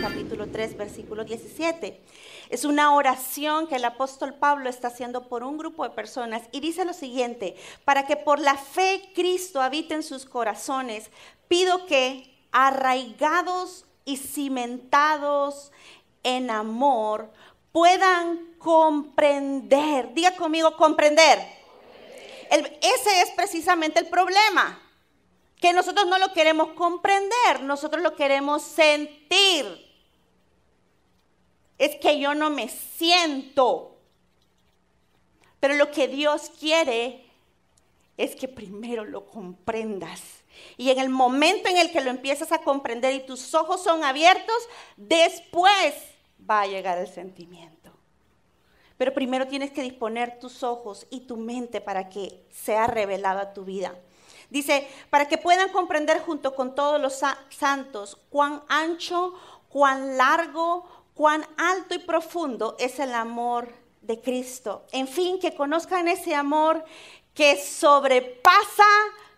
capítulo 3, versículo 17. Es una oración que el apóstol Pablo está haciendo por un grupo de personas y dice lo siguiente, para que por la fe Cristo habite en sus corazones, pido que arraigados y cimentados en amor puedan comprender, diga conmigo comprender. ese es precisamente el problema que nosotros no lo queremos comprender, nosotros lo queremos sentir. Es que yo no me siento. Pero lo que Dios quiere es que primero lo comprendas. Y en el momento en el que lo empiezas a comprender y tus ojos son abiertos, después va a llegar el sentimiento. Pero primero tienes que disponer tus ojos y tu mente para que sea revelada tu vida. Dice, para que puedan comprender junto con todos los santos cuán ancho, cuán largo, cuán alto y profundo es el amor de Cristo. En fin, que conozcan ese amor que sobrepasa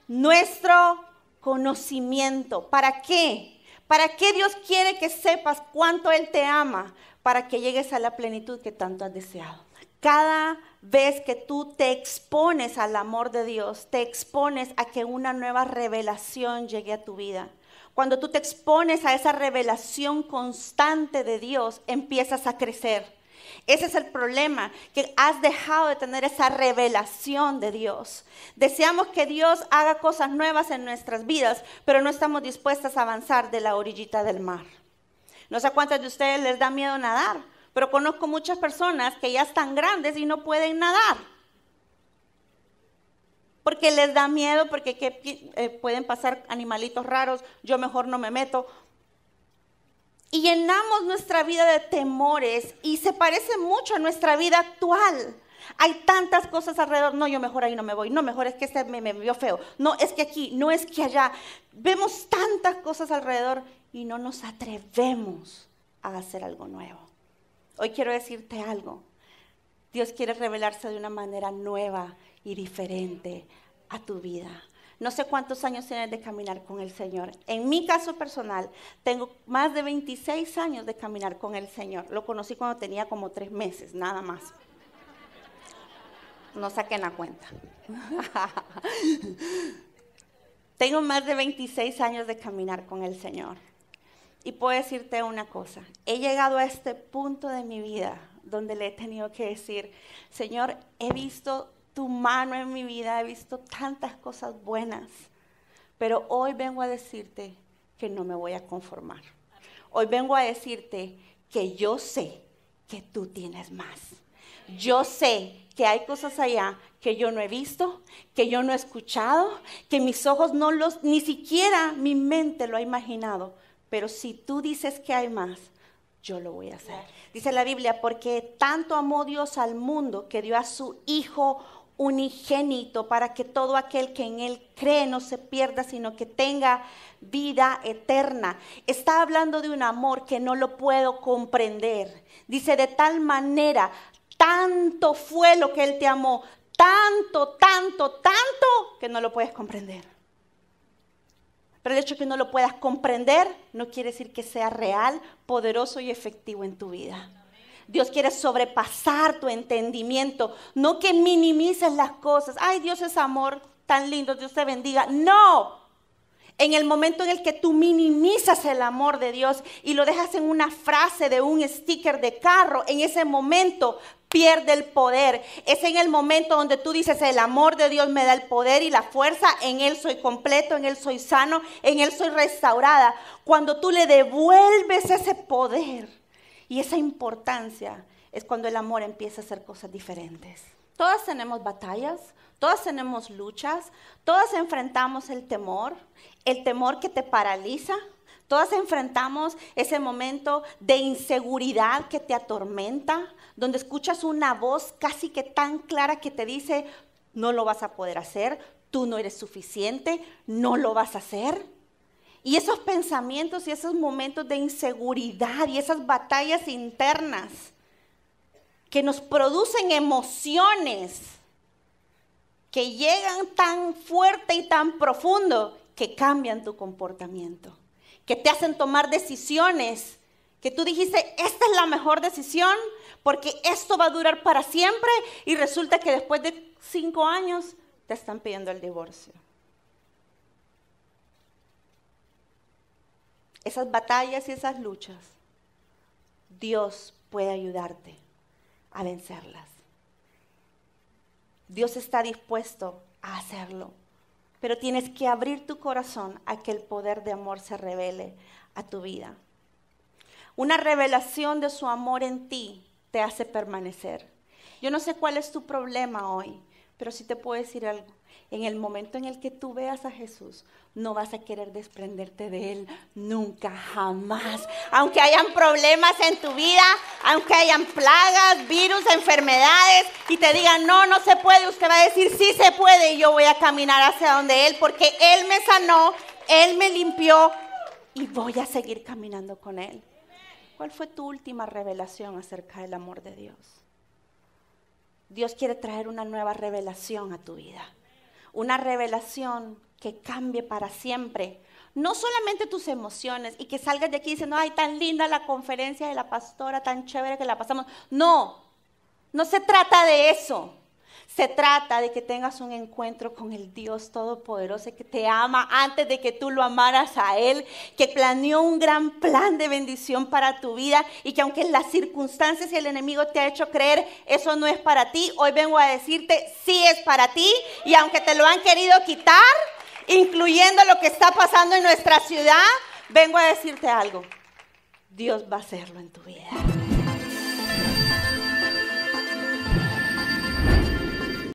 nuestro conocimiento. ¿Para qué? ¿Para qué Dios quiere que sepas cuánto Él te ama? Para que llegues a la plenitud que tanto has deseado. Cada vez que tú te expones al amor de Dios, te expones a que una nueva revelación llegue a tu vida. Cuando tú te expones a esa revelación constante de Dios, empiezas a crecer. Ese es el problema, que has dejado de tener esa revelación de Dios. Deseamos que Dios haga cosas nuevas en nuestras vidas, pero no estamos dispuestas a avanzar de la orillita del mar. No sé cuántos de ustedes les da miedo nadar, pero conozco muchas personas que ya están grandes y no pueden nadar. Porque les da miedo, porque eh, pueden pasar animalitos raros, yo mejor no me meto. Y llenamos nuestra vida de temores y se parece mucho a nuestra vida actual. Hay tantas cosas alrededor. No, yo mejor ahí no me voy. No, mejor es que este me vio feo. No, es que aquí, no es que allá. Vemos tantas cosas alrededor y no nos atrevemos a hacer algo nuevo. Hoy quiero decirte algo. Dios quiere revelarse de una manera nueva y diferente a tu vida. No sé cuántos años tienes de caminar con el Señor. En mi caso personal, tengo más de 26 años de caminar con el Señor. Lo conocí cuando tenía como tres meses, nada más. No saquen la cuenta. tengo más de 26 años de caminar con el Señor. Y puedo decirte una cosa, he llegado a este punto de mi vida donde le he tenido que decir, Señor, he visto tu mano en mi vida, he visto tantas cosas buenas, pero hoy vengo a decirte que no me voy a conformar. Hoy vengo a decirte que yo sé que tú tienes más. Yo sé que hay cosas allá que yo no he visto, que yo no he escuchado, que mis ojos no los, ni siquiera mi mente lo ha imaginado pero si tú dices que hay más, yo lo voy a hacer. Dice la Biblia, porque tanto amó Dios al mundo que dio a su Hijo unigénito para que todo aquel que en Él cree no se pierda, sino que tenga vida eterna. Está hablando de un amor que no lo puedo comprender. Dice, de tal manera, tanto fue lo que Él te amó, tanto, tanto, tanto, que no lo puedes comprender. Pero el hecho que no lo puedas comprender no quiere decir que sea real, poderoso y efectivo en tu vida. Dios quiere sobrepasar tu entendimiento, no que minimices las cosas. Ay, Dios es amor, tan lindo, Dios te bendiga. No, en el momento en el que tú minimizas el amor de Dios y lo dejas en una frase de un sticker de carro, en ese momento pierde el poder. Es en el momento donde tú dices, el amor de Dios me da el poder y la fuerza, en Él soy completo, en Él soy sano, en Él soy restaurada. Cuando tú le devuelves ese poder y esa importancia, es cuando el amor empieza a hacer cosas diferentes. Todas tenemos batallas, todas tenemos luchas, todas enfrentamos el temor el temor que te paraliza. Todas enfrentamos ese momento de inseguridad que te atormenta, donde escuchas una voz casi que tan clara que te dice, no lo vas a poder hacer, tú no eres suficiente, no lo vas a hacer. Y esos pensamientos y esos momentos de inseguridad y esas batallas internas que nos producen emociones que llegan tan fuerte y tan profundo que cambian tu comportamiento, que te hacen tomar decisiones que tú dijiste, esta es la mejor decisión porque esto va a durar para siempre y resulta que después de cinco años te están pidiendo el divorcio. Esas batallas y esas luchas, Dios puede ayudarte a vencerlas. Dios está dispuesto a hacerlo. Pero tienes que abrir tu corazón a que el poder de amor se revele a tu vida. Una revelación de su amor en ti te hace permanecer. Yo no sé cuál es tu problema hoy. Pero sí te puedo decir algo. En el momento en el que tú veas a Jesús, no vas a querer desprenderte de Él nunca, jamás. Aunque hayan problemas en tu vida, aunque hayan plagas, virus, enfermedades, y te digan, no, no se puede, usted va a decir, sí se puede, y yo voy a caminar hacia donde Él, porque Él me sanó, Él me limpió, y voy a seguir caminando con Él. ¿Cuál fue tu última revelación acerca del amor de Dios? Dios quiere traer una nueva revelación a tu vida. Una revelación que cambie para siempre. No solamente tus emociones y que salgas de aquí diciendo, ay, tan linda la conferencia de la pastora, tan chévere que la pasamos. No, no se trata de eso. Se trata de que tengas un encuentro con el Dios Todopoderoso que te ama antes de que tú lo amaras a Él, que planeó un gran plan de bendición para tu vida y que aunque las circunstancias y el enemigo te ha hecho creer, eso no es para ti, hoy vengo a decirte, sí es para ti y aunque te lo han querido quitar, incluyendo lo que está pasando en nuestra ciudad, vengo a decirte algo. Dios va a hacerlo en tu vida.